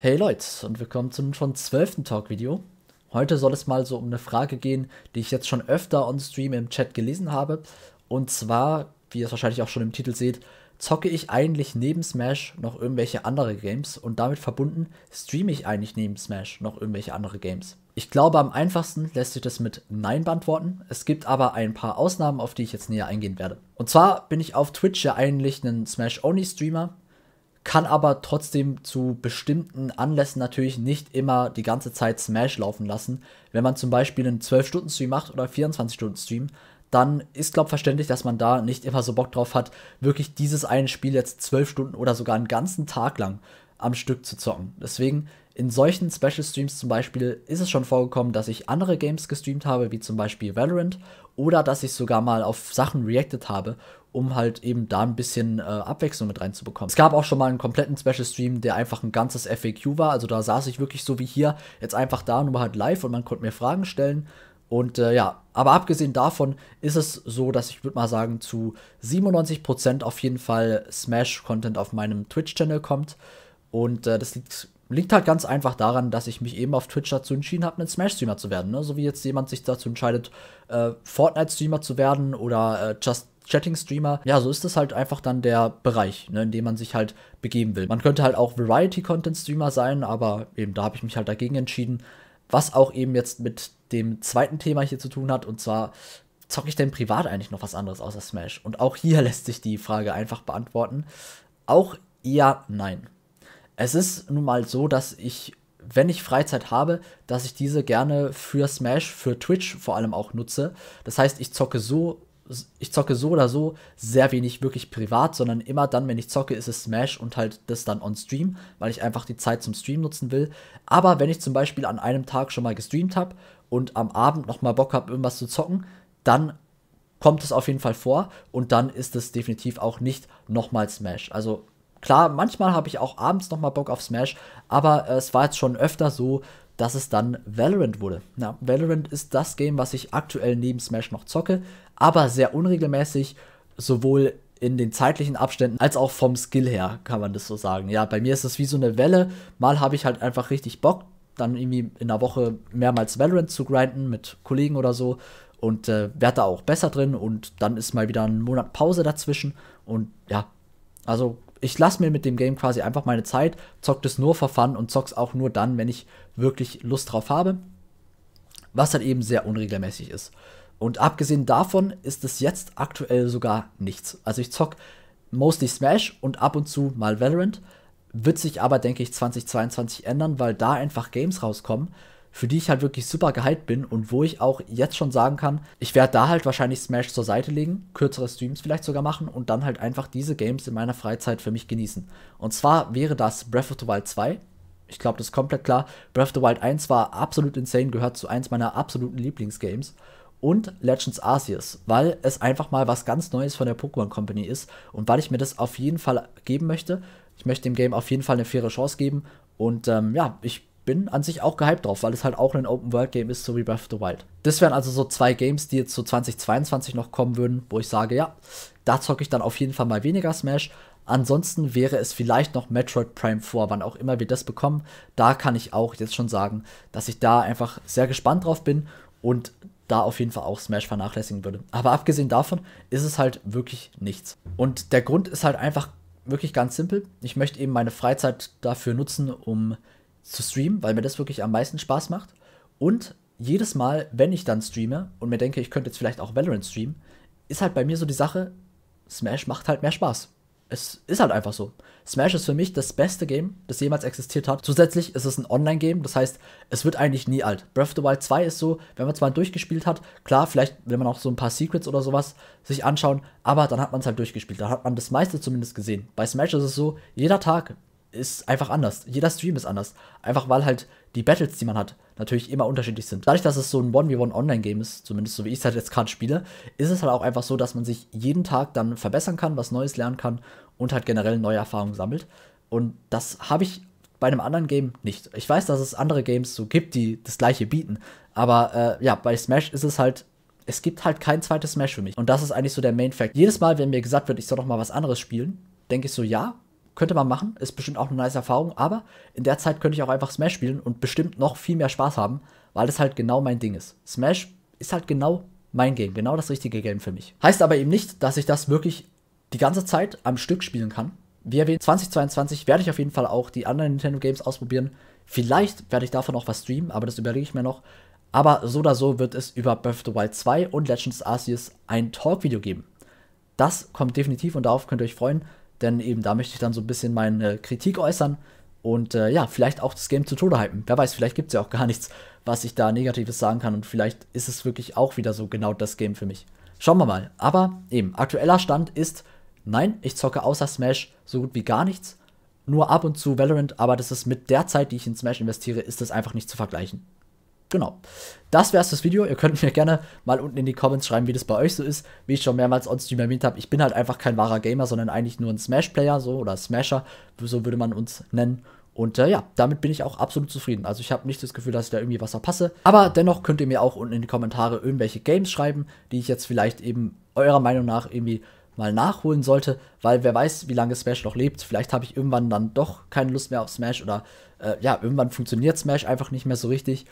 Hey Leute und willkommen zum schon zwölften Talk-Video. Heute soll es mal so um eine Frage gehen, die ich jetzt schon öfter on Stream im Chat gelesen habe. Und zwar, wie ihr es wahrscheinlich auch schon im Titel seht, zocke ich eigentlich neben Smash noch irgendwelche andere Games und damit verbunden streame ich eigentlich neben Smash noch irgendwelche andere Games. Ich glaube, am einfachsten lässt sich das mit Nein beantworten. Es gibt aber ein paar Ausnahmen, auf die ich jetzt näher eingehen werde. Und zwar bin ich auf Twitch ja eigentlich ein Smash-Only-Streamer, kann aber trotzdem zu bestimmten Anlässen natürlich nicht immer die ganze Zeit Smash laufen lassen. Wenn man zum Beispiel einen 12-Stunden-Stream macht oder 24-Stunden-Stream, dann ist, glaube ich, verständlich, dass man da nicht immer so Bock drauf hat, wirklich dieses eine Spiel jetzt 12 Stunden oder sogar einen ganzen Tag lang am Stück zu zocken. Deswegen in solchen Special Streams zum Beispiel ist es schon vorgekommen, dass ich andere Games gestreamt habe, wie zum Beispiel Valorant, oder dass ich sogar mal auf Sachen reacted habe, um halt eben da ein bisschen äh, Abwechslung mit reinzubekommen. Es gab auch schon mal einen kompletten Special Stream, der einfach ein ganzes FAQ war. Also da saß ich wirklich so wie hier jetzt einfach da, nur halt live und man konnte mir Fragen stellen. Und äh, ja, aber abgesehen davon ist es so, dass ich würde mal sagen, zu 97% auf jeden Fall Smash-Content auf meinem Twitch-Channel kommt. Und äh, das liegt liegt halt ganz einfach daran, dass ich mich eben auf Twitch dazu entschieden habe, ein Smash-Streamer zu werden. Ne? So wie jetzt jemand sich dazu entscheidet, äh, Fortnite-Streamer zu werden oder äh, Just Chatting-Streamer. Ja, so ist es halt einfach dann der Bereich, ne, in dem man sich halt begeben will. Man könnte halt auch Variety-Content-Streamer sein, aber eben da habe ich mich halt dagegen entschieden. Was auch eben jetzt mit dem zweiten Thema hier zu tun hat, und zwar zocke ich denn privat eigentlich noch was anderes außer Smash? Und auch hier lässt sich die Frage einfach beantworten. Auch eher nein. Es ist nun mal so, dass ich, wenn ich Freizeit habe, dass ich diese gerne für Smash, für Twitch vor allem auch nutze. Das heißt, ich zocke so ich zocke so oder so sehr wenig wirklich privat, sondern immer dann, wenn ich zocke, ist es Smash und halt das dann on Stream, weil ich einfach die Zeit zum Stream nutzen will. Aber wenn ich zum Beispiel an einem Tag schon mal gestreamt habe und am Abend nochmal Bock habe, irgendwas zu zocken, dann kommt es auf jeden Fall vor und dann ist es definitiv auch nicht nochmal Smash. Also Klar, manchmal habe ich auch abends nochmal Bock auf Smash, aber äh, es war jetzt schon öfter so, dass es dann Valorant wurde. Na, Valorant ist das Game, was ich aktuell neben Smash noch zocke, aber sehr unregelmäßig, sowohl in den zeitlichen Abständen als auch vom Skill her, kann man das so sagen. Ja, bei mir ist es wie so eine Welle. Mal habe ich halt einfach richtig Bock, dann irgendwie in der Woche mehrmals Valorant zu grinden mit Kollegen oder so und äh, werde da auch besser drin und dann ist mal wieder ein Monat Pause dazwischen und ja, also ich lasse mir mit dem Game quasi einfach meine Zeit, zockt es nur für fun und zock's auch nur dann, wenn ich wirklich Lust drauf habe. Was dann eben sehr unregelmäßig ist. Und abgesehen davon ist es jetzt aktuell sogar nichts. Also ich zock mostly Smash und ab und zu mal Valorant. Wird sich aber, denke ich, 2022 ändern, weil da einfach Games rauskommen, für die ich halt wirklich super gehypt bin und wo ich auch jetzt schon sagen kann, ich werde da halt wahrscheinlich Smash zur Seite legen, kürzere Streams vielleicht sogar machen und dann halt einfach diese Games in meiner Freizeit für mich genießen. Und zwar wäre das Breath of the Wild 2. Ich glaube, das ist komplett klar. Breath of the Wild 1 war absolut insane, gehört zu eins meiner absoluten Lieblingsgames und Legends Arceus, weil es einfach mal was ganz Neues von der Pokémon Company ist und weil ich mir das auf jeden Fall geben möchte. Ich möchte dem Game auf jeden Fall eine faire Chance geben und ähm, ja, ich bin an sich auch gehypt drauf, weil es halt auch ein Open-World-Game ist, so wie Breath of the Wild. Das wären also so zwei Games, die jetzt so 2022 noch kommen würden, wo ich sage, ja, da zocke ich dann auf jeden Fall mal weniger Smash. Ansonsten wäre es vielleicht noch Metroid Prime 4, wann auch immer wir das bekommen. Da kann ich auch jetzt schon sagen, dass ich da einfach sehr gespannt drauf bin und da auf jeden Fall auch Smash vernachlässigen würde. Aber abgesehen davon ist es halt wirklich nichts. Und der Grund ist halt einfach wirklich ganz simpel. Ich möchte eben meine Freizeit dafür nutzen, um zu streamen, weil mir das wirklich am meisten Spaß macht. Und jedes Mal, wenn ich dann streame und mir denke, ich könnte jetzt vielleicht auch Valorant streamen, ist halt bei mir so die Sache, Smash macht halt mehr Spaß. Es ist halt einfach so. Smash ist für mich das beste Game, das jemals existiert hat. Zusätzlich ist es ein Online-Game, das heißt, es wird eigentlich nie alt. Breath of the Wild 2 ist so, wenn man es mal durchgespielt hat, klar, vielleicht will man auch so ein paar Secrets oder sowas sich anschauen, aber dann hat man es halt durchgespielt. Dann hat man das meiste zumindest gesehen. Bei Smash ist es so, jeder Tag ist einfach anders. Jeder Stream ist anders. Einfach weil halt die Battles, die man hat, natürlich immer unterschiedlich sind. Dadurch, dass es so ein 1v1 Online-Game ist, zumindest so wie ich es halt jetzt gerade spiele, ist es halt auch einfach so, dass man sich jeden Tag dann verbessern kann, was Neues lernen kann und halt generell neue Erfahrungen sammelt. Und das habe ich bei einem anderen Game nicht. Ich weiß, dass es andere Games so gibt, die das gleiche bieten. Aber äh, ja, bei Smash ist es halt es gibt halt kein zweites Smash für mich. Und das ist eigentlich so der Main Fact. Jedes Mal, wenn mir gesagt wird, ich soll doch mal was anderes spielen, denke ich so, ja, könnte man machen, ist bestimmt auch eine nice Erfahrung, aber in der Zeit könnte ich auch einfach Smash spielen und bestimmt noch viel mehr Spaß haben, weil das halt genau mein Ding ist. Smash ist halt genau mein Game, genau das richtige Game für mich. Heißt aber eben nicht, dass ich das wirklich die ganze Zeit am Stück spielen kann. Wie erwähnt, 2022 werde ich auf jeden Fall auch die anderen Nintendo Games ausprobieren. Vielleicht werde ich davon auch was streamen, aber das überlege ich mir noch. Aber so oder so wird es über Breath of the Wild 2 und Legends Arceus ein Talk-Video geben. Das kommt definitiv und darauf könnt ihr euch freuen. Denn eben da möchte ich dann so ein bisschen meine Kritik äußern und äh, ja, vielleicht auch das Game zu Tode hypen. Wer weiß, vielleicht gibt es ja auch gar nichts, was ich da Negatives sagen kann und vielleicht ist es wirklich auch wieder so genau das Game für mich. Schauen wir mal. Aber eben, aktueller Stand ist, nein, ich zocke außer Smash so gut wie gar nichts. Nur ab und zu Valorant, aber das ist mit der Zeit, die ich in Smash investiere, ist das einfach nicht zu vergleichen genau. Das wäre es das Video. Ihr könnt mir gerne mal unten in die Comments schreiben, wie das bei euch so ist. Wie ich schon mehrmals on Stream erwähnt habe, ich bin halt einfach kein wahrer Gamer, sondern eigentlich nur ein Smash-Player so oder Smasher, so würde man uns nennen. Und äh, ja, damit bin ich auch absolut zufrieden. Also ich habe nicht das Gefühl, dass ich da irgendwie was verpasse. Aber dennoch könnt ihr mir auch unten in die Kommentare irgendwelche Games schreiben, die ich jetzt vielleicht eben eurer Meinung nach irgendwie mal nachholen sollte, weil wer weiß, wie lange Smash noch lebt. Vielleicht habe ich irgendwann dann doch keine Lust mehr auf Smash oder äh, ja, irgendwann funktioniert Smash einfach nicht mehr so richtig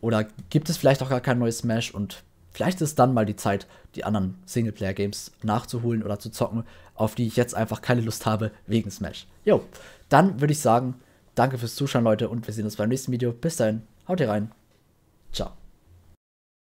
oder gibt es vielleicht auch gar kein neues Smash und vielleicht ist dann mal die Zeit, die anderen Singleplayer-Games nachzuholen oder zu zocken, auf die ich jetzt einfach keine Lust habe wegen Smash. Jo, dann würde ich sagen, danke fürs Zuschauen, Leute, und wir sehen uns beim nächsten Video. Bis dahin, haut rein. Ciao.